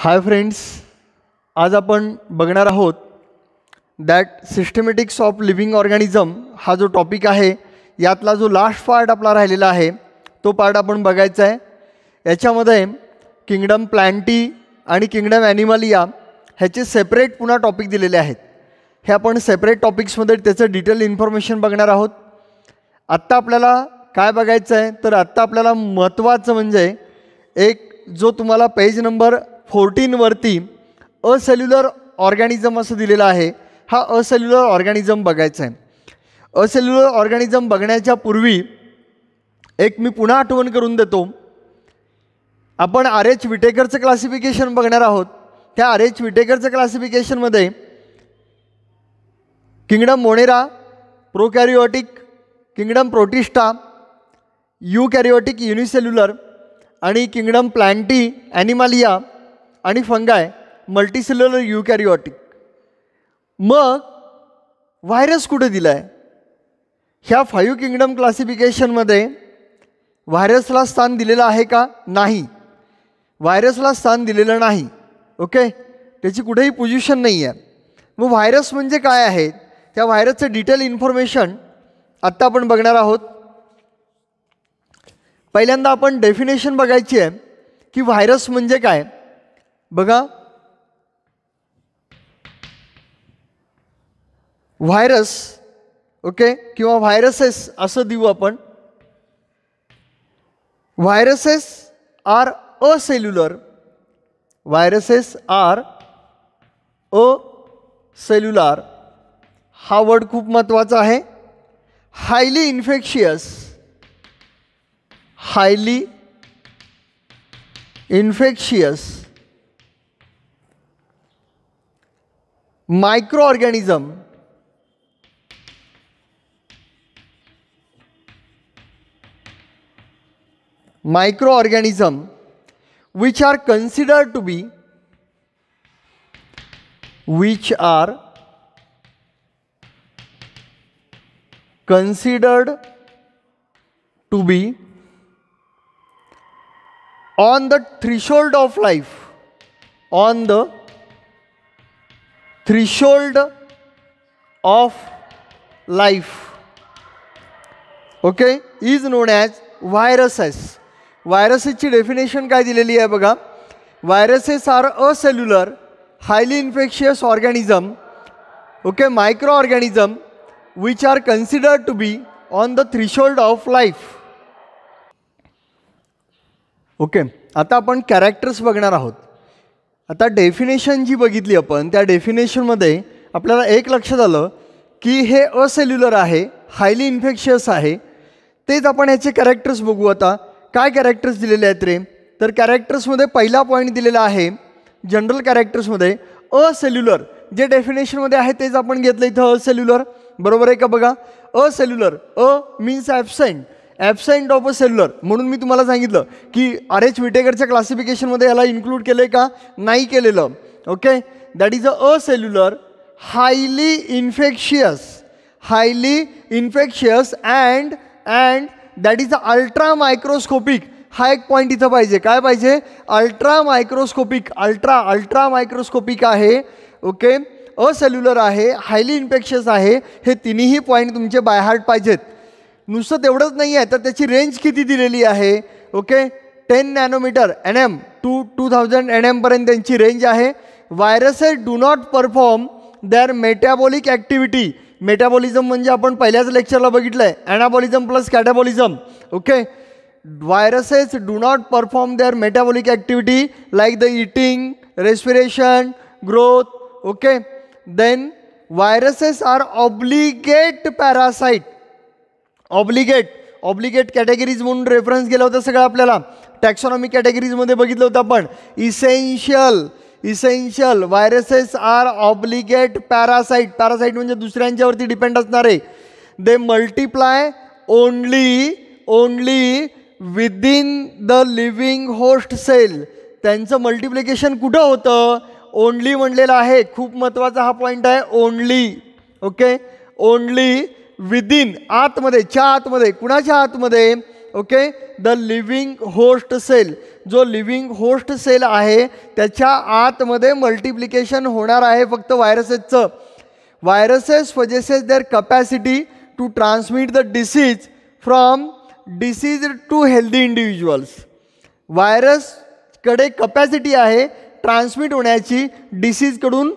hi friends आज आपण बघणार आहोत that systematics of living organism हा जो टॉपिक आहे यातला जो लास्ट पार्ट आपला राहिलेला आहे तो पार्ट आपण बघायचा आहे याच्यामध्ये किंगडम प्लॅन्टी आणि किंगडम ॲनिमलिया ह्याचे सेपरेट पुन्हा टॉपिक दिलेले आहेत हे आपण सेपरेट टॉपिक्समध्ये त्याचं डिटेल इन्फॉर्मेशन बघणार आहोत आत्ता आपल्याला काय बघायचं आहे तर आत्ता आपल्याला महत्त्वाचं म्हणजे एक जो तुम्हाला पेज नंबर फोर्टीनवरती असेल्युलर ऑर्गॅनिझम असं दिलेलं आहे हा असेल्युलर ऑर्गॅनिझम बघायचा आहे असेल्युलर ऑर्गॅनिझम बघण्याच्या पूर्वी एक मी पुन्हा आठवण करून देतो आपण आर एच विटेकरचं क्लासिफिकेशन बघणार आहोत त्या आर एच विटेकरचं क्लासिफिकेशनमध्ये kingdom monera karyotic kingdom protista eukaryotic unicellular आणि किंगडम प्लॅन्टी ॲनिमालिया आणि फंगाय मल्टीसेल्युलर युकॅरिओटिक मग व्हायरस कुठे दिला आहे ह्या फाईव्ह किंगडम क्लासिफिकेशनमध्ये व्हायरसला स्थान दिलेलं आहे का नाही व्हायरसला स्थान दिलेलं नाही ओके त्याची कुठेही पोझिशन नाही आहे मग व्हायरस म्हणजे काय आहे त्या व्हायरसचं डिटेल इन्फॉर्मेशन आत्ता आपण बघणार आहोत पहिल्यांदा आपण डेफिनेशन बघायची आहे की व्हायरस म्हणजे काय बघा व्हायरस ओके किंवा व्हायरसेस असं देऊ आपण viruses are acellular viruses are a cellular हा वर्ड खूप महत्त्वाचा आहे highly infectious highly infectious microorganism microorganism which are consider to be which are considered to be on the threshold of life on the threshold of life okay is known as viruses व्हायरसेसची definition काय दिलेली आहे बघा viruses are acellular highly infectious organism okay microorganism which are considered to be on the threshold of life okay आता आपण characters बघणार आहोत आता डेफिनेशन जी बघितली आपण त्या डेफिनेशनमध्ये आपल्याला एक लक्षात आलं की हे असेल्युलर आहे हायली इन्फेक्शियस आहे तेच आपण ह्याचे कॅरेक्टर्स बघू आता काय कॅरेक्टर्स दिलेले आहेत रे तर कॅरेक्टर्समध्ये पहिला पॉईंट दिलेला आहे जनरल कॅरेक्टर्समध्ये असेल्युलर जे डेफिनेशनमध्ये आहे तेच आपण घेतलं इथं असेल्युलर बरोबर आहे का बघा acellular a means absent absent of a cellular म्हणून मी तुम्हाला सांगितलं की आर एच विटेकरच्या क्लासिफिकेशनमध्ये याला इन्क्लूड केलं आहे का नाही केलेलं okay that is a cellular highly infectious highly infectious and and that is a ultra microscopic हा एक पॉईंट इथं पाहिजे काय पाहिजे ultra microscopic ultra ultra microscopic आहे ओके असेल्युलर आहे हायली इन्फेक्शियस आहे हे तिन्ही पॉईंट तुमचे बायहार्ट पाहिजेत नुसतं तेवढंच नाही आहे तर त्याची रेंज किती दिलेली आहे okay ten nanometre N M to two thousand N एमपर्यंत त्यांची रेंज आहे viruses do not perform their metabolic activity metabolism म्हणजे आपण पहिल्याच लेक्चरला बघितलं आहे anabolism plus catabolism okay viruses do not perform their metabolic activity like the eating respiration growth okay then viruses are obligate parasite obligate obligate categories म्हणून reference गेला होता सगळं आपल्याला टॅक्सॉनॉमिक कॅटेगरीजमध्ये बघितलं होतं आपण essential essential viruses are obligate parasite parasite म्हणजे दुसऱ्यांच्यावरती डिपेंड असणारे they multiply only only within the living host cell त्यांचं मल्टिप्लिकेशन कुठं होतं ओनली म्हणलेलं आहे खूप महत्त्वाचा हा पॉईंट आहे ओनली ओके ओनली विदिन आतमध्ये च्या आतमध्ये कुणाच्या आतमध्ये okay the living host cell जो लिव्हिंग होस्ट सेल आहे त्याच्या आतमध्ये मल्टिप्लिकेशन होणार आहे फक्त व्हायरसेसचं viruses possesses their capacity to transmit the disease from disease to healthy individuals व्हायरसकडे कपॅसिटी आहे ट्रान्समिट होण्याची डिसीजकडून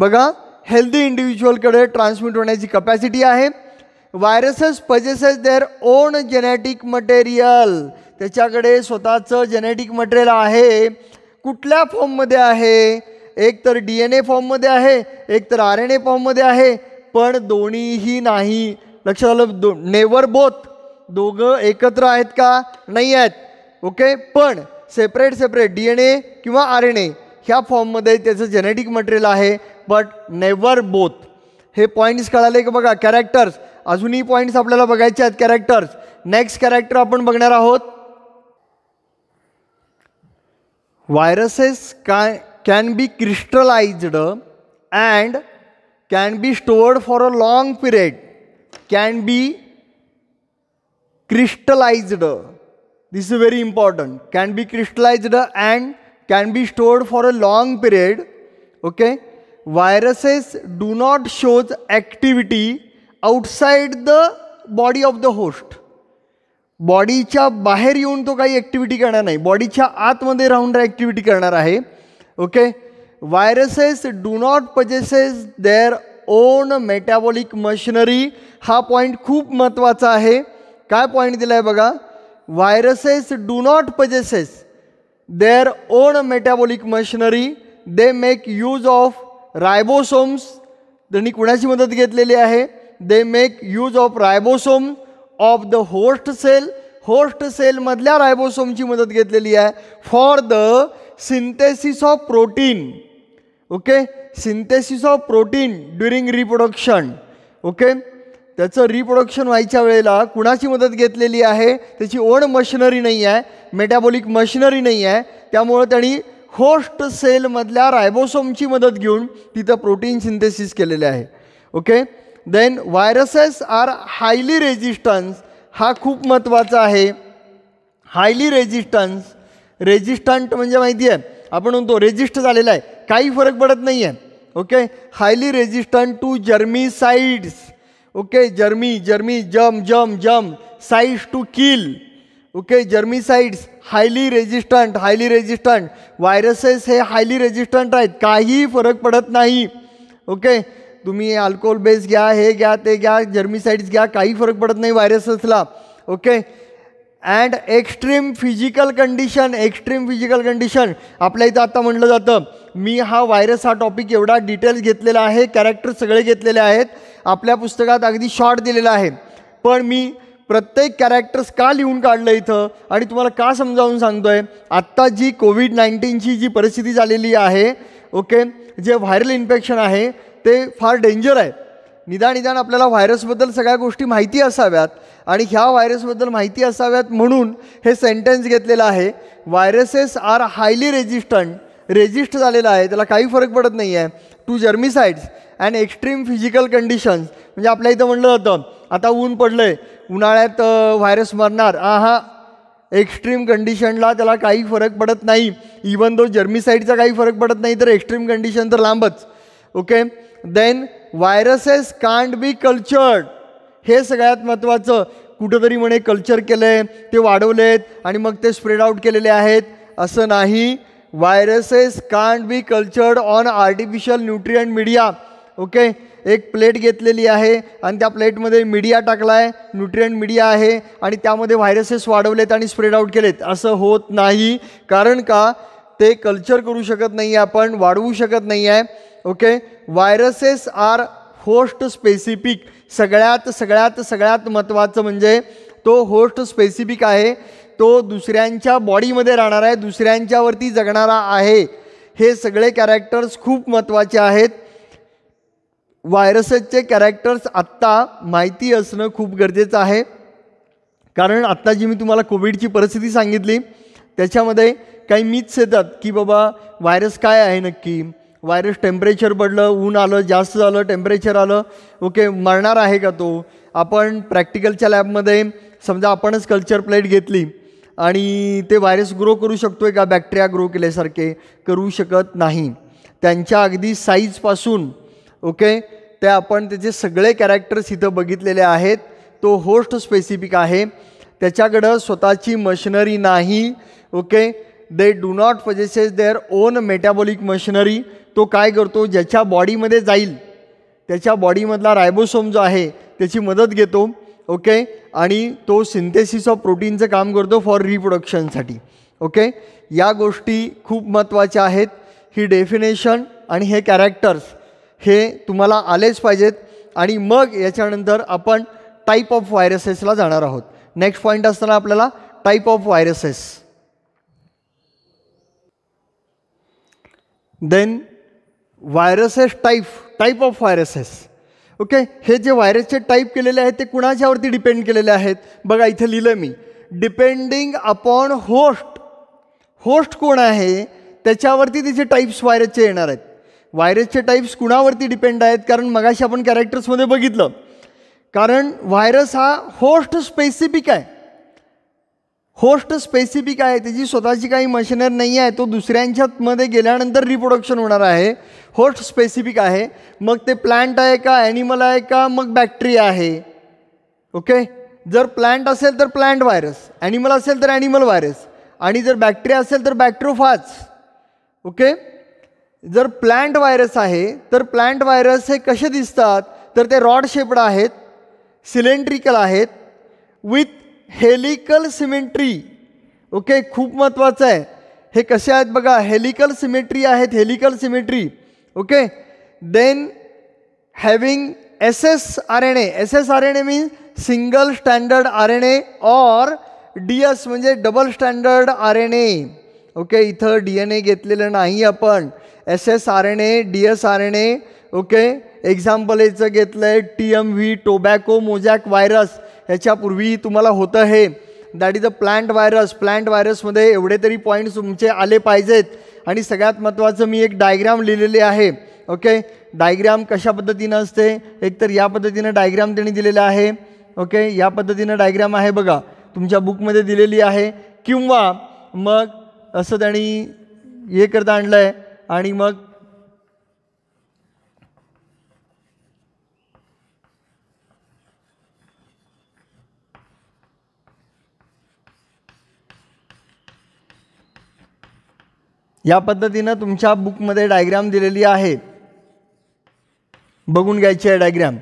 बघा हेल्दी इंडिव्हिज्युअलकडे ट्रान्समिट होण्याची कपॅसिटी आहे viruses possesses their own genetic material त्याच्याकडे स्वतःचं जेनेटिक मटेरियल आहे कुठल्या फॉर्ममध्ये आहे एक तर डी एन ए फॉर्ममध्ये आहे एक तर आर एन ए फॉर्ममध्ये आहे पण दोन्हीही नाही लक्षात आलं दो नेवर बोथ दोघं एकत्र आहेत का नाही आहेत ओके पण separate separate D N A किंवा आर एन ए ह्या फॉर्ममध्ये त्याचं जेनेटिक मटेरियल आहे बट नेवर बोथ हे पॉईंट्स कळाले की बघा कॅरेक्टर्स अजूनही पॉईंट्स आपल्याला बघायचे आहेत कॅरेक्टर्स नेक्स्ट कॅरेक्टर आपण बघणार आहोत व्हायरसेस काय can be crystallised and can be stored for a long period can be crystallised this is very important can be crystallised and can be stored for a long period okay viruses do not shows activity outside the body of the host बॉडीच्या बाहेर येऊन तो काही activity करणार नाही बॉडीच्या आतमध्ये राहून ॲक्टिव्हिटी करणार आहे okay viruses do not possesses their own metabolic machinery हा पॉईंट खूप महत्त्वाचा आहे काय पॉईंट दिला आहे बघा viruses do not possesses their own metabolic machinery they make use of ribosomes त्यांनी कुणाची मदत घेतलेली आहे they make use of ribosome of the host cell host सेलमधल्या रायबोसोमची मदत घेतलेली आहे for the synthesis of protein okay synthesis of protein during reproduction okay त्याचं रिप्रोडक्शन व्हायच्या वेळेला कुणाची मदत घेतलेली आहे त्याची ओन मशिनरी नाही आहे मेटाबॉलिक मशिनरी नाही आहे त्यामुळं त्यांनी होस्ट सेलमधल्या रायबोसोमची मदत घेऊन तिथं प्रोटीन सिंथेसिस केलेले आहे okay then viruses are highly resistance हा खूप महत्त्वाचा आहे हायली रेजिस्टन्स रेजिस्टंट म्हणजे माहिती आहे आपण म्हणतो रेजिस्ट झालेला आहे काही फरक पडत नाही आहे okay highly resistant to germicides okay germi germi germ germ germ sides to kill okay sides highly resistant highly resistant viruses हे हायली रेजिस्टंट आहेत काहीही फरक पडत नाही ओके तुम्ही अल्कोहोल बेस घ्या हे घ्या ते घ्या जर्मिसाईड्स घ्या काही फरक पडत नाही virus okay and extreme physical condition extreme physical condition आपल्या इथं आता म्हटलं जातं मी हा व्हायरस हा टॉपिक एवढा डिटेल्स घेतलेला आहे कॅरेक्टर सगळे घेतलेले आहेत आपल्या पुस्तकात अगदी शॉर्ट दिलेला आहे पण मी प्रत्येक कॅरेक्टर्स का लिहून काढलं इथं आणि तुम्हाला का समजावून सांगतो आहे आत्ता जी कोविड नाईन्टीनची जी परिस्थिती झालेली आहे ओके जे व्हायरल इन्फेक्शन आहे ते फार डेंजर आहे निदान निदान आपल्याला व्हायरसबद्दल सगळ्या गोष्टी माहिती असाव्यात आणि ह्या व्हायरसबद्दल माहिती असाव्यात म्हणून हे सेंटेन्स घेतलेलं आहे viruses are highly resistant resist झालेलं आहे त्याला काही फरक पडत नाही आहे to germicides and extreme physical conditions म्हणजे आपल्या इथं म्हणलं जातं आता ऊन पडलं आहे उन्हाळ्यात व्हायरस मरणार हा एक्स्ट्रीम कंडिशनला त्याला काही फरक पडत नाही इवन दो जर्मिसाईडचा काही फरक पडत नाही तर एक्स्ट्रीम कंडिशन तर लांबच okay then viruses can't be cultured हे सगळ्यात महत्त्वाचं कुठंतरी म्हणे कल्चर केलं आहे ते वाढवलेत आणि मग ते स्प्रेड आउट केलेले आहेत असं नाही viruses can't be cultured on artificial nutrient media okay एक प्लेट घेतलेली आहे आणि त्या प्लेटमध्ये मीडिया टाकला आहे न्यूट्रियंट मीडिया आहे आणि त्यामध्ये व्हायरसेस वाढवलेत आणि स्प्रेड आउट केलेत असं होत नाही कारण का ते कल्चर करू शकत नाही आहे आपण वाढवू शकत नाही आहे okay viruses are host specific सगळ्यात सगळ्यात सगळ्यात महत्त्वाचं म्हणजे तो होस्ट स्पेसिफिक आहे तो दुसऱ्यांच्या बॉडीमध्ये राहणार आहे दुसऱ्यांच्यावरती जगणारा आहे हे सगळे कॅरेक्टर्स खूप महत्त्वाचे आहेत व्हायरसेसचे कॅरेक्टर्स आत्ता माहिती असणं खूप गरजेचं आहे कारण आत्ता जी मी तुम्हाला कोविडची परिस्थिती सांगितली त्याच्यामध्ये काही मिथ्स येतात की बाबा व्हायरस काय आहे नक्की व्हायरस टेम्परेचर पडलं ऊन आलं जास्त झालं टेम्परेचर आलं ओके मरणार आहे का तो आपण प्रॅक्टिकलच्या लॅबमध्ये समजा आपणच कल्चर प्लेट घेतली आणि ते व्हायरस ग्रो करू शकतो आहे का बॅक्टेरिया ग्रो केल्यासारखे करू शकत नाही त्यांच्या अगदी साईजपासून ओके ते आपण त्याचे सगळे कॅरेक्टर्स इथं बघितलेले आहेत तो होस्ट स्पेसिफिक आहे त्याच्याकडं स्वतःची मशिनरी नाही okay they do not possesses their own metabolic machinery तो काय करतो ज्याच्या बॉडीमध्ये जाईल त्याच्या बॉडीमधला रायबोसोम जो आहे त्याची मदत घेतो ओके आणि तो सिंथेसिस ऑफ प्रोटीनचं काम करतो फॉर रिप्रोडक्शनसाठी ओके या गोष्टी खूप महत्त्वाच्या आहेत ही डेफिनेशन आणि हे कॅरेक्टर्स हे तुम्हाला आलेच पाहिजेत आणि मग याच्यानंतर आपण टाईप ऑफ व्हायरसेसला जाणार आहोत नेक्स्ट पॉईंट असताना आपल्याला type of viruses then viruses type type of viruses okay हे जे व्हायरसचे टाईप केलेले आहेत ते कुणाच्यावरती डिपेंड केलेले आहेत बघा इथं लिहिलं मी डिपेंडिंग अपॉन होस्ट होस्ट कोण आहे त्याच्यावरती तिचे टाईप्स व्हायरसचे येणार आहेत व्हायरसचे टाईप्स कुणावरती डिपेंड आहेत कारण मगाशी आपण कॅरेक्टर्समध्ये बघितलं कारण व्हायरस हा होस्ट स्पेसिफिक आहे होस्ट स्पेसिफिक आहे त्याची स्वतःची काही मशिनरी नाही आहे तो दुसऱ्यांच्यामध्ये गेल्यानंतर रिप्रोडक्शन होणार आहे होस्ट स्पेसिफिक आहे मग ते प्लांट आहे का ॲनिमल आहे का मग बॅक्टेरिया आहे ओके जर प्लांट असेल तर प्लांट व्हायरस ॲनिमल असेल तर ॲनिमल व्हायरस आणि जर बॅक्टेरिया असेल तर बॅक्टेरोफाज ओके जर प्लांट व्हायरस आहे तर प्लांट व्हायरस हे कसे दिसतात तर ते रॉड शेपड आहेत सिलेंड्रिकल आहेत विथ हेलिकल सिमेंट्री ओके खूप महत्त्वाचं आहे हे कसे आहेत बघा हेलिकल सिमेट्री आहेत helical symmetry okay then having S S R N S S R N A means single standard R N A or D S म्हणजे double standard R N A okay इथं D N ए घेतलेलं नाही आपण S S R N A D S R N A okay example याचं घेतलं आहे T M V tobacco mosaic virus ह्याच्यापूर्वीही तुम्हाला होतं हे that is a plant virus plant व्हायरसमध्ये एवढे तरी पॉईंट्स तुमचे आले पाहिजेत आणि सगळ्यात महत्त्वाचं मी एक डायग्राम लिहिलेले आहे ओके डायग्राम कशा पद्धतीनं असते एकतर या पद्धतीनं डायग्राम त्यांनी दिलेला आहे ओके या पद्धतीनं डायग्राम आहे बघा तुमच्या बुकमध्ये दिलेली आहे किंवा मग असं त्यांनी हे करता आणलं आहे आणि मग या पद्धतीनं तुमच्या बुकमध्ये डायग्राम दिलेली आहे बघून घ्यायची आहे डायग्राम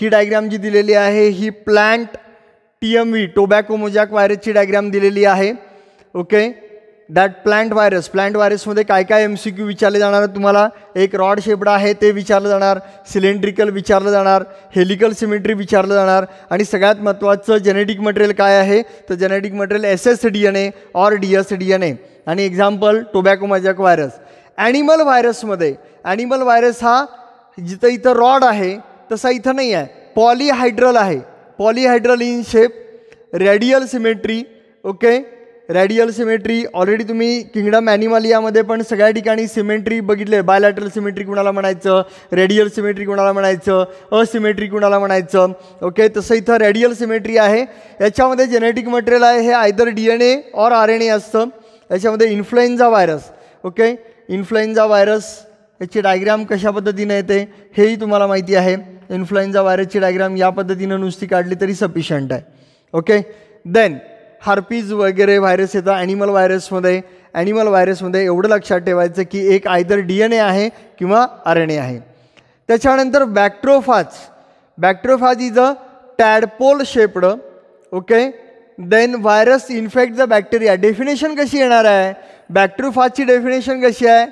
ही डायग्राम जी दिलेली आहे ही plant T M V tobacco mosaic व्हायरसची डायग्राम दिलेली आहे okay that plant virus plant व्हायरसमध्ये काय काय एम सी क्यू विचारले जाणार तुम्हाला एक रॉड शेपडा आहे ते विचारलं जाणार सिलेंड्रिकल विचारलं जाणार हेलिकल सिमेट्री विचारलं जाणार आणि सगळ्यात महत्त्वाचं जेनेटिक मटेरियल काय आहे तर genetic material S S D N A or D S D N A आणि example tobacco mosaic virus animal व्हायरसमध्ये ॲनिमल व्हायरस हा जिथं इथं रॉड आहे तसा इथं नाही आहे पॉलीहायड्रल आहे polyhedral in shape radial symmetry okay radial symmetry already तुम्ही किंगडम ॲनिमलियामध्ये पण सगळ्या ठिकाणी सिमेंट्री बघितले बायलॅटरल सिमेट्री कुणाला म्हणायचं रेडियल सिमेट्री कुणाला म्हणायचं असिमेट्री कुणाला म्हणायचं ओके तसं इथं रेडियल सिमेट्री आहे याच्यामध्ये जेनेटिक मटेरियल आहे हे आयदर डी एन ए और आर एन ए असतं याच्यामध्ये influenza virus okay influenza virus याची डायग्राम कशा पद्धतीनं येते हेही तुम्हाला माहिती आहे इन्फ्लुएन्झा व्हायरसची डायग्राम या पद्धतीनं नुसती काढली तरी सफिशियंट आहे ओके देन हार्पीज वगैरे व्हायरस येतात ॲनिमल व्हायरसमध्ये ॲनिमल व्हायरसमध्ये एवढं लक्षात ठेवायचं की एक आयदर डी एन ए आहे किंवा आर एन ए आहे त्याच्यानंतर bacteriophage bacteriophage is a tadpole shaped okay then virus infect the bacteria definition कशी येणार आहे बॅक्ट्रोफाजची डेफिनेशन कशी आहे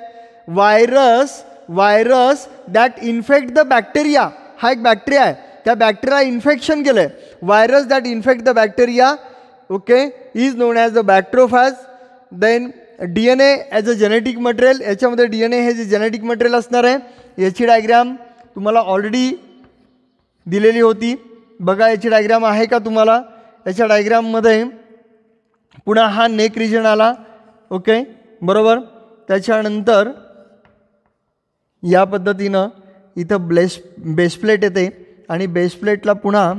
virus virus that infect the bacteria हा एक बॅक्टेरिया आहे त्या बॅक्टेरिया इन्फेक्शन केलं आहे virus that infect the bacteria okay okay, as a as the then D N as a genetic material याच्यामध्ये डी एन ए हे जे जेनेटिक मटेरियल असणार आहे याची डायग्राम तुम्हाला ऑलरेडी दिलेली होती बघा याची डायग्राम आहे का तुम्हाला याच्या डायग्राममध्ये पुन्हा हा नेक रिजन आला ओके बरोबर त्याच्यानंतर या पद्धतीनं इथं ब्लेस प्लेट येते आणि प्लेटला पुन्हा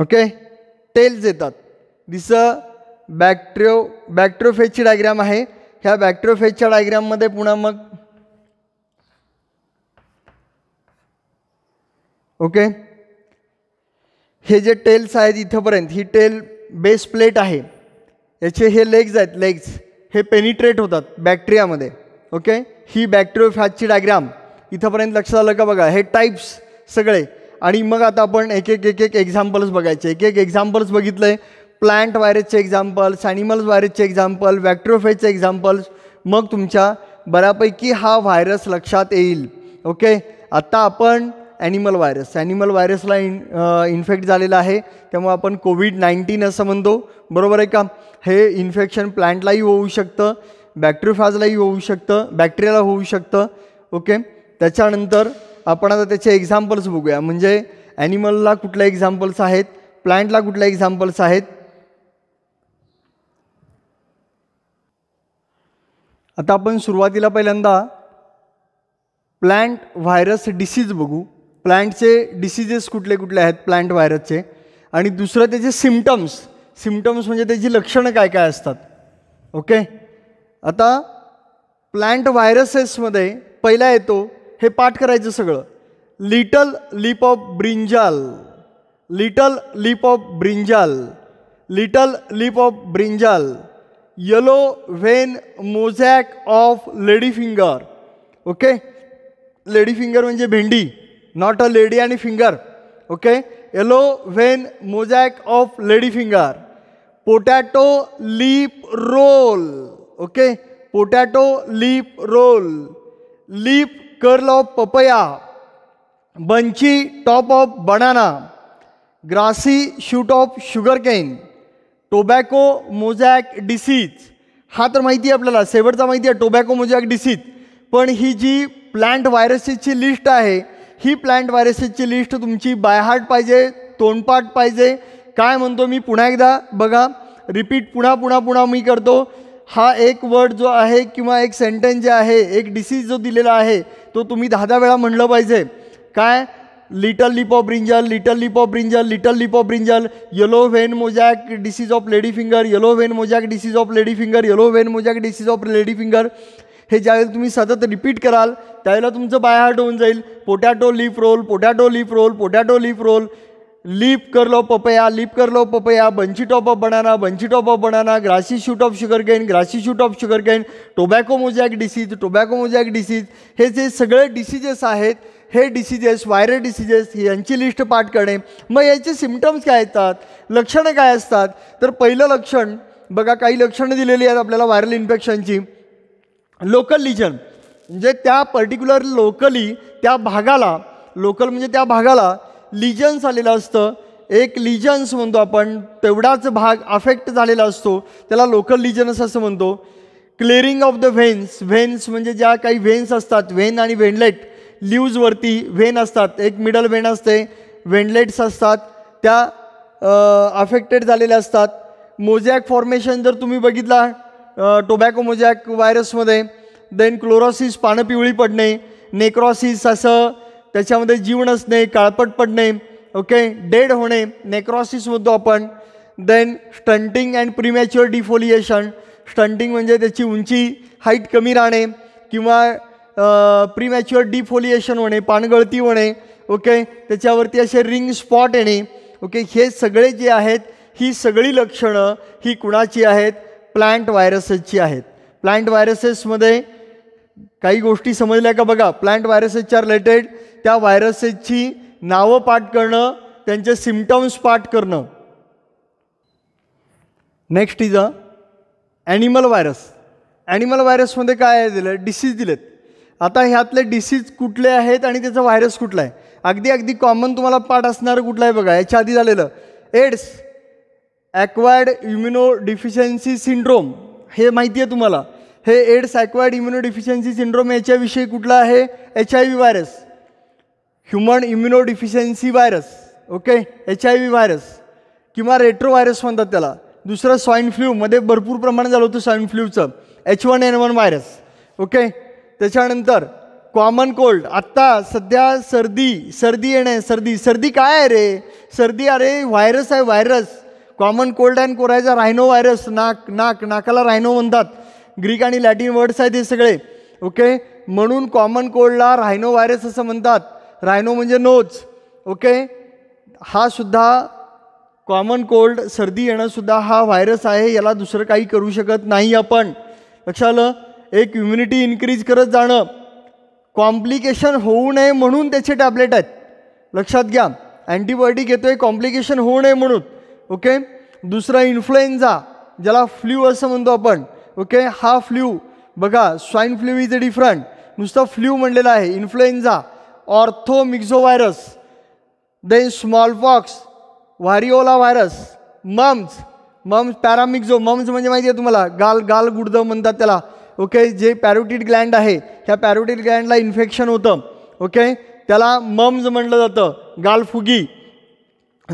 ओके टेल्स येतात दिस बॅक्ट्रिओ बॅक्ट्रोफेजची डायग्राम आहे ह्या बॅक्ट्रोफेजच्या डायग्राममध्ये पुन्हा मग ओके हे जे टेल्स आहेत इथंपर्यंत ही टेल बेस प्लेट आहे याचे हे लेग्स आहेत लेग्स हे पेनिट्रेट होतात बॅक्टेरियामध्ये ओके ही बॅक्टेरिओफॅजची डायग्राम इथंपर्यंत लक्षात आलं का बघा हे टाईप्स सगळे आणि मग आता आपण एक एक एक एक एक्झाम्पल्स बघायचे एक एक एक्झाम्पल्स बघितले प्लांट व्हायरसचे एक्झाम्पल्स ॲनिमल्स व्हायरसचे एक्झाम्पल वॅक्ट्रोफेजचे एक्झाम्पल्स मग तुमच्या बऱ्यापैकी हा व्हायरस लक्षात येईल ओके आत्ता आपण ॲनिमल व्हायरस ॲनिमल व्हायरसला इन इन्फेक्ट झालेला आहे त्यामुळे आपण कोविड नाईन्टीन असं म्हणतो बरोबर आहे का हे इन्फेक्शन प्लांटलाही होऊ शकतं बॅक्टेरियोफाजलाही होऊ शकतं बॅक्टेरियाला होऊ शकतं ओके त्याच्यानंतर आपण आता त्याचे एक्झाम्पल्स बघूया म्हणजे ॲनिमलला कुठल्या एक्झाम्पल्स आहेत प्लांटला कुठल्या एक्झाम्पल्स आहेत आता आपण सुरुवातीला पहिल्यांदा प्लांट व्हायरस डिसीज बघू प्लांटचे डिसीजेस कुठले कुठले आहेत प्लांट व्हायरसचे आणि दुसरं त्याचे सिमटम्स सिमटम्स म्हणजे त्याची लक्षणं काय काय असतात ओके आता प्लांट व्हायरसेसमध्ये पहिला येतो हे पाठ करायचं सगळं little leaf of brinjal little leaf of brinjal little leaf of brinjal yellow vein mosaic of lady finger okay lady finger म्हणजे भेंडी नॉट अ लेडी आणि finger okay yellow vein mosaic of lady finger potato leaf roll okay potato leaf roll leaf curl of papaya bunchy top of banana grassy shoot of sugar cane tobacco mosaic disease हा तर माहिती आहे आपल्याला शेवटचा माहिती आहे tobacco mosaic disease पण ही जी plant व्हायरसेसची list आहे ही प्लांट व्हायरसेसची लिस्ट तुमची बायहार्ट पाहिजे तोंडपाट पाहिजे काय म्हणतो मी पुन्हा एकदा बघा रिपीट पुन्हा पुन्हा पुन्हा मी करतो हा एक वर्ड जो आहे किंवा एक सेंटेन्स जे आहे एक डिसीज जो दिलेला आहे तो तुम्ही दहा दहा वेळा म्हणलं पाहिजे काय little leaf of brinjal little leaf of brinjal little leaf of brinjal yellow vein mosaic disease of lady finger yellow vein mosaic disease of lady finger yellow vein mosaic disease of lady finger हे ज्यावेळेला तुम्ही सतत repeat कराल त्यावेळेला तुमचं bye heart होऊन जाईल potato leaf roll potato leaf roll potato leaf roll leaf curl papaya leaf curl papaya bunchy top of banana bunchy top of banana grassy shoot of sugar cane grassy shoot of sugar cane tobacco mosaic disease tobacco mosaic disease हे जे सगळे diseases आहेत हे diseases viral diseases यांची list पाठ करणे मग याचे सिमटम्स काय येतात लक्षणं काय असतात तर पहिलं लक्षण बघा काही लक्षणं दिलेली आहेत आपल्याला व्हायरल इन्फेक्शनची लोकल लिजन म्हणजे त्या पर्टिक्युलर लोकली त्या भागाला लोकल म्हणजे त्या भागाला लिजन्स आलेलं असतं एक लिजन्स म्हणतो आपण तेवढाच भाग अफेक्ट झालेला असतो त्याला लोकल लिजन्स असं म्हणतो clearing of the veins veins म्हणजे ज्या काही व्हेन्स असतात व्हेन आणि व्हेनलेट लिव्जवरती व्हेन असतात एक मिडल व्हेन असते व्हेनलेट्स असतात त्या अफेक्टेड झालेल्या असतात मोजॅक फॉर्मेशन जर तुम्ही बघितला टोबॅको मोजॅक व्हायरसमध्ये देन क्लोरोसिस पानं पिवळी पडणे नेक्रोसिस असं त्याच्यामध्ये जीवन असणे काळपट पडणे ओके डेड होणे नेक्रॉसिस होतो आपण then stunting and premature defoliation stunting म्हणजे त्याची उंची हाईट कमी राहणे किंवा प्रीमॅच्युअर डिफोलिएशन होणे पानगळती होणे ओके त्याच्यावरती असे रिंग स्पॉट येणे ओके हे सगळे जे आहेत ही सगळी लक्षणं ही कुणाची आहेत प्लांट व्हायरसेसची आहेत प्लांट व्हायरसेसमध्ये काही गोष्टी समजल्या का बघा प्लांट व्हायरसेसच्या रिलेटेड त्या व्हायरसेसची नावं पाठ करणं त्यांचे सिमटम्स पाठ करणं next is a animal virus animal व्हायरसमध्ये काय दिलं डिसीज दिलेत आता ह्यातले डिसीज कुठले आहेत आणि त्याचा व्हायरस कुठला आहे अगदी अगदी कॉमन तुम्हाला पाठ असणारं कुठलं आहे बघा याच्या आधी झालेलं AIDS acquired immunodeficiency syndrome हे माहिती आहे तुम्हाला हे एड्स ॲक्वायर्ड इम्युनोडिफिशियन्सी सिंड्रोम याच्याविषयी कुठला आहे H I V virus human immunodeficiency virus okay H I V virus किंवा रेट्रो व्हायरस म्हणतात त्याला दुसरं स्वाईन फ्लूमध्ये भरपूर प्रमाणात झालं होतं स्वाईन फ्लूचं H one N one virus okay त्याच्यानंतर कॉमन कोल्ड आत्ता सध्या सर्दी सर्दी येणे सर्दी सर्दी काय आहे रे सर्दी अरे व्हायरस आहे virus common cold and coryza rhinovirus नाक नाक नाकाला रायनो म्हणतात ग्रीक आणि लॅटिन वर्ड्स आहेत हे सगळे ओके म्हणून कॉमन कोल्डला रायनो व्हायरस असं म्हणतात रायनो म्हणजे नोज ओके हा सुद्धा कॉमन कोल्ड सर्दी येणंसुद्धा हा व्हायरस आहे याला दुसरं काही करू शकत नाही आपण लक्षात आलं एक इम्युनिटी इन्क्रीज करत जाणं कॉम्प्लिकेशन होऊ नये म्हणून त्याचे टॅबलेट आहेत लक्षात घ्या अँटीबायोटिक येतो आहे कॉम्प्लिकेशन होऊ नये म्हणून ओके दुसरा इन्फ्लुएन्झा ज्याला फ्ल्यू असं म्हणतो आपण ओके हा फ्ल्यू बघा swine flu is a different नुसता फ्ल्यू म्हणलेला आहे influenza ortho virus then smallpox variola virus mumps mumps paramyxo mumps म्हणजे माहिती आहे तुम्हाला गाल गाल गुडद म्हणतात त्याला ओके जे पॅरोटिड ग्लँड आहे ह्या पॅरोटिड ग्लँडला इन्फेक्शन होतं ओके त्याला मम्स म्हटलं जातं गाल फुगी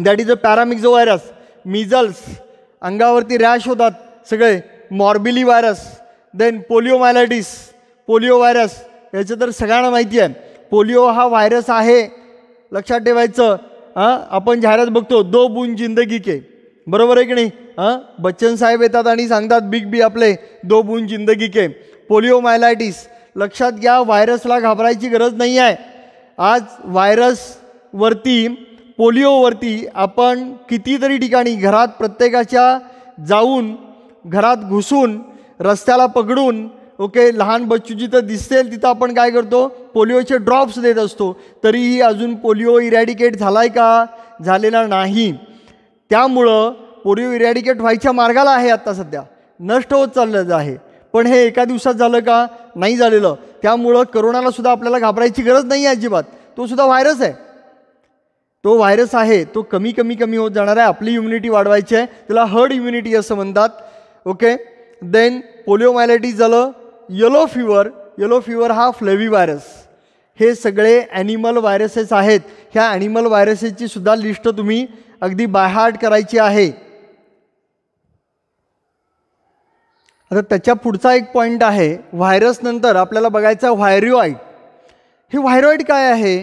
that is a paramyxo virus measles अंगावरती रॅश होतात सगळे morbilli virus then poliomyelitis polio virus याचं तर सगळ्यांना माहिती आहे पोलिओ हा व्हायरस आहे लक्षात ठेवायचं हां आपण जाहिरात बघतो दो बून जिंदगी के बरोबर आहे की नाही हां बच्चन साहेब येतात आणि सांगतात बिग बी आपले दो बून जिंदगी के पोलिओ मायलायटिस लक्षात घ्या व्हायरसला घाबरायची गरज नाही आहे आज व्हायरसवरती पोलिओवरती आपण कितीतरी ठिकाणी घरात प्रत्येकाच्या जाऊन घरात घुसून रस्त्याला पकडून ओके लहान बच्चू जिथं दिसेल तिथं आपण काय करतो पोलिओचे ड्रॉप्स देत असतो तरीही अजून पोलिओ इरॅडिकेट झाला आहे का झालेला नाही त्यामुळं पोलिओ इरॅडिकेट व्हायच्या मार्गाला आहे आत्ता सध्या नष्ट होत चाललेलं आहे पण हे एका दिवसात झालं का नाही झालेलं त्यामुळं करोनालासुद्धा आपल्याला घाबरायची गरज नाही आहे अजिबात तो सुद्धा व्हायरस आहे तो व्हायरस आहे तो कमी कमी कमी होत जाणार आहे आपली इम्युनिटी वाढवायची आहे त्याला हर्ड इम्युनिटी असं म्हणतात ओके देन पोलिओमायलायटीस झालं यलो फिवर यलो फिवर हा फ्लेवी व्हायरस हे सगळे ॲनिमल व्हायरसेस आहेत ह्या ॲनिमल व्हायरसेसची सुद्धा लिस्ट तुम्ही अगदी बायहार्ट करायची आहे आता त्याच्या पुढचा एक पॉईंट आहे व्हायरसनंतर आपल्याला बघायचा व्हायरिओआईट हे व्हायरॉईड काय आहे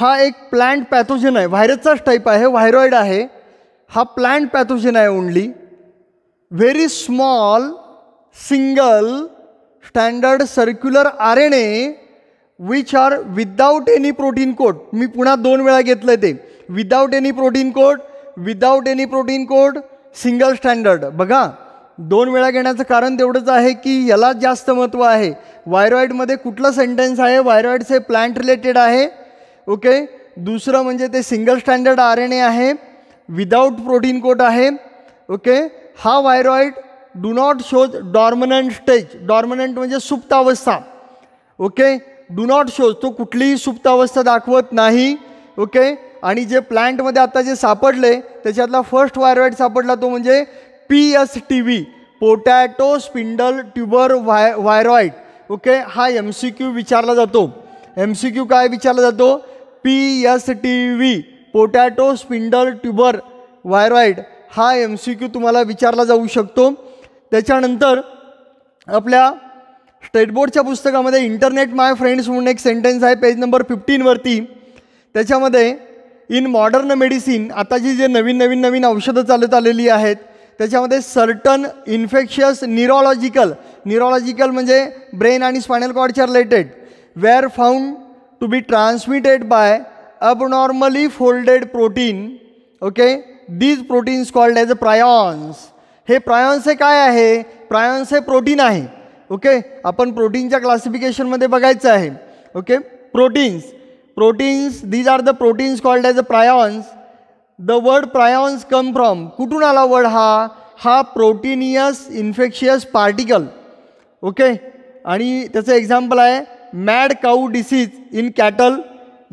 हा एक प्लॅन्ट पॅथोजन आहे व्हायरसचाच टाईप आहे व्हायरॉईड आहे हा प्लॅन्ट पॅथोजन आहे only very very small single standard circular RNA which are without any protein coat मी पुन्हा दोन वेळा घेतलं ते without any protein code without any protein code single standard बघा दोन वेळा घेण्याचं कारण तेवढंच आहे की याला जास्त महत्त्व आहे व्हायरॉईडमध्ये कुठलं सेंटेन्स आहे व्हायरॉईड्स हे प्लांट रिलेटेड आहे ओके दुसरं म्हणजे ते single standard R N A आहे विदाऊट प्रोटीन कोट आहे ओके हा viroid do not shows dormant stage dormant म्हणजे सुप्तावस्था ओके डू नॉट शोज तो कुठलीही सुप्तावस्था दाखवत नाही ओके आणि जे प्लॅन्टमध्ये आता जे सापडले त्याच्यातला फर्स्ट वायरॉइड सापडला तो म्हणजे P S T V potato spindle tuber why viroid okay हा एम सी क्यू विचारला जातो एम सी क्यू काय विचारला जातो P S T V potato spindle tuber viroid हा एम सी क्यू तुम्हाला विचारला जाऊ शकतो त्याच्यानंतर आपल्या स्टेट बोर्डच्या पुस्तकामध्ये इंटरनेट माय फ्रेंड्स म्हणून एक सेंटेन्स आहे पेज नंबर फिफ्टीनवरती त्याच्यामध्ये इन मॉडर्न मेडिसिन आता जी जे नवीन नवीन नवीन औषधं चालत आलेली आहेत त्याच्यामध्ये सर्टन इन्फेक्शियस न्यूरोलॉजिकल न्यूरोलॉजिकल म्हणजे ब्रेन आणि स्पायनल कॉर्डच्या related were found to be transmitted by abnormally folded protein okay these proteins called as a prions हे प्रायॉन्स हे काय आहे प्रायॉन्स हे प्रोटीन आहे ओके आपण प्रोटीनच्या क्लासिफिकेशनमध्ये बघायचं आहे okay proteins proteins these are the proteins called as a prions the word prions come from कुठून आला वर्ड हा हा प्रोटीनियस इन्फेक्शियस पार्टिकल ओके आणि त्याचं एक्झाम्पल आहे mad cow disease in cattle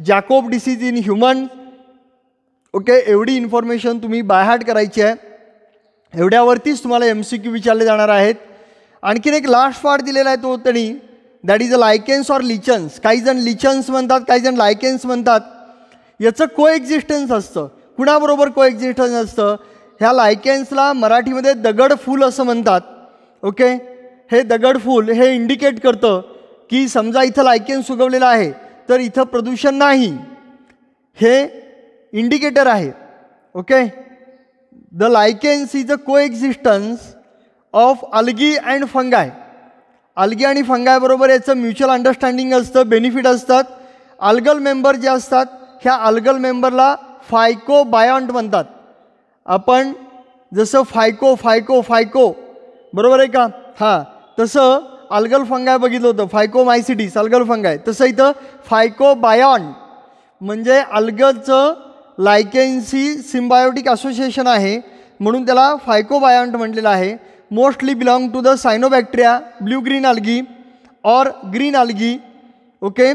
Jakob disease in human okay एवढी information तुम्ही by heart करायची आहे एवढ्यावरतीच तुम्हाला एम सी क्यू विचारले जाणार आहेत आणखीन एक लास्ट पार्ट दिलेला आहे तो त्यांनी that is a lichens or lichens काही जण लिचन्स म्हणतात काही जण लायकेन्स म्हणतात याचं को एक्झिस्टन्स असतं कुणाबरोबर को एक्झिस्टन्स असतं ह्या लायकेन्सला मराठीमध्ये दगड फूल असं म्हणतात ओके हे दगड फूल हे इंडिकेट करतं की समजा इथं लायकेन्स उगवलेलं आहे तर इथं प्रदूषण नाही हे इंडिकेटर आहे okay the lichens is a coexistence of algae and fungi algae आणि फंगायबरोबर याचं म्युच्युअल अंडरस्टँडिंग असतं बेनिफिट असतात अल्गल मेंबर जे असतात ह्या अल्गल मेंबरला फायको बायॉन्ट म्हणतात आपण जसं फायको फायको फायको बरोबर आहे का हां तसं अल्गल फंगाय बघितलं होतं फायको मायसिटीस अल्गल फंगाय तसं इथं फायको बायॉन म्हणजे अल्गलचं लायकेन्सी सिम्बायोटिक असोसिएशन आहे म्हणून त्याला फायकोबायोंट म्हटलेलं आहे mostly belong to the cyanobacteria blue green algae और ग्रीन अल्गी ओके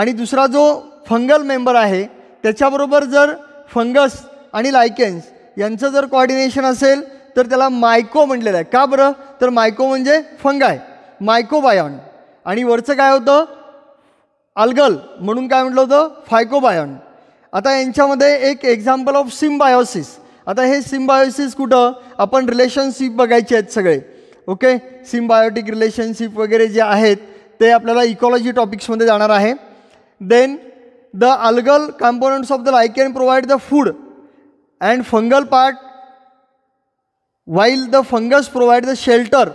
आणि दुसरा जो फंगल मेंबर आहे त्याच्याबरोबर जर फंगस आणि लायकेन्स यांचं जर कॉर्डिनेशन असेल तर त्याला मायको म्हटलेलं आहे का बरं तर मायको म्हणजे फंगाय मायकोबायॉन आणि वरचं काय होतं अल्गल म्हणून काय म्हटलं होतं फायकोबायॉन आता यांच्यामध्ये एक एक्झाम्पल ऑफ सिम्बायोसिस आता हे सिम्बायोसिस कुठं आपण रिलेशनशिप बघायचे आहेत सगळे ओके सिम्बायोटिक रिलेशनशिप वगैरे जे आहेत ते आपल्याला इकॉलॉजी टॉपिक्समध्ये जाणार आहे then the algal components of the can provide the food and fungal part while the fungus provide the shelter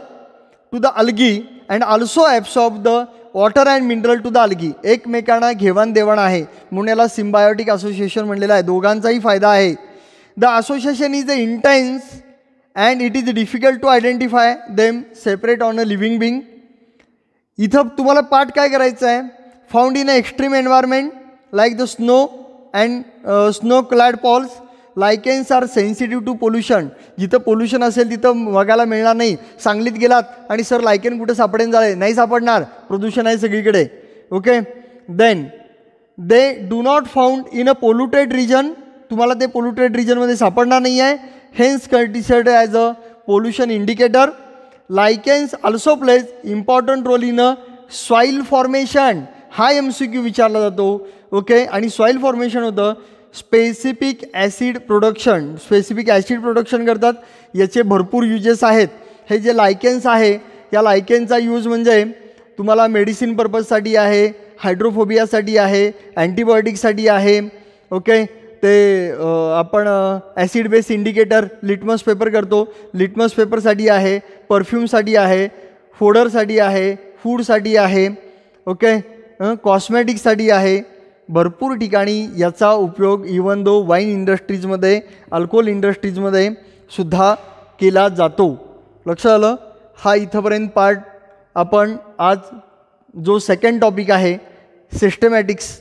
to the algae and also of the water and mineral to the algae एकमेकांना देवाण आहे म्हणून याला symbiotic association म्हणलेलं आहे दोघांचाही फायदा आहे the association is a intense and it is difficult to identify them separate on a living being इथं तुम्हाला पाठ काय करायचं आहे found in a extreme environment like the snow and snow clad poles lichens are sensitive to pollution जिथं pollution असेल तिथं बघायला मिळणार नाही सांगलीत गेलात आणि सर लायकेन कुठं सापडेन झाले नाही सापडणार प्रदूषण आहे सगळीकडे okay then they do not found in a polluted region तुम्हाला ते पोल्युटेड रिजनमध्ये सापडणार नाही आहे hence considered as a pollution indicator lichens also plays important role in a soil formation हा एम सी क्यू विचारला जातो ओके आणि सॉईल फॉर्मेशन होतं specific acid production specific acid production करतात याचे भरपूर युजेस आहेत हे जे लायकेन्स आहे या लायकेनचा यूज म्हणजे तुम्हाला मेडिसिन पर्पजसाठी आहे हायड्रोफोबियासाठी आहे अँटीबायोटिकसाठी आहे ओके ते आपण acid base indicator litmus paper करतो लिटमस पेपरसाठी आहे परफ्यूमसाठी आहे फोडरसाठी आहे फूडसाठी आहे ओके कॉस्मॅटिकसाठी आहे भरपूर ठिकाणी याचा उपयोग इवन दो वाईन इंडस्ट्रीजमध्ये अल्कोहोल इंडस्ट्रीजमध्ये सुद्धा केला जातो लक्षात आलं हा इथंपर्यंत पार्ट आपण आज जो सेकंड टॉपिक आहे सिस्टमॅटिक्स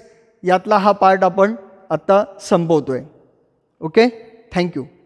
यातला हा पार्ट आपण आत्ता संपवतो आहे ओके थँक्यू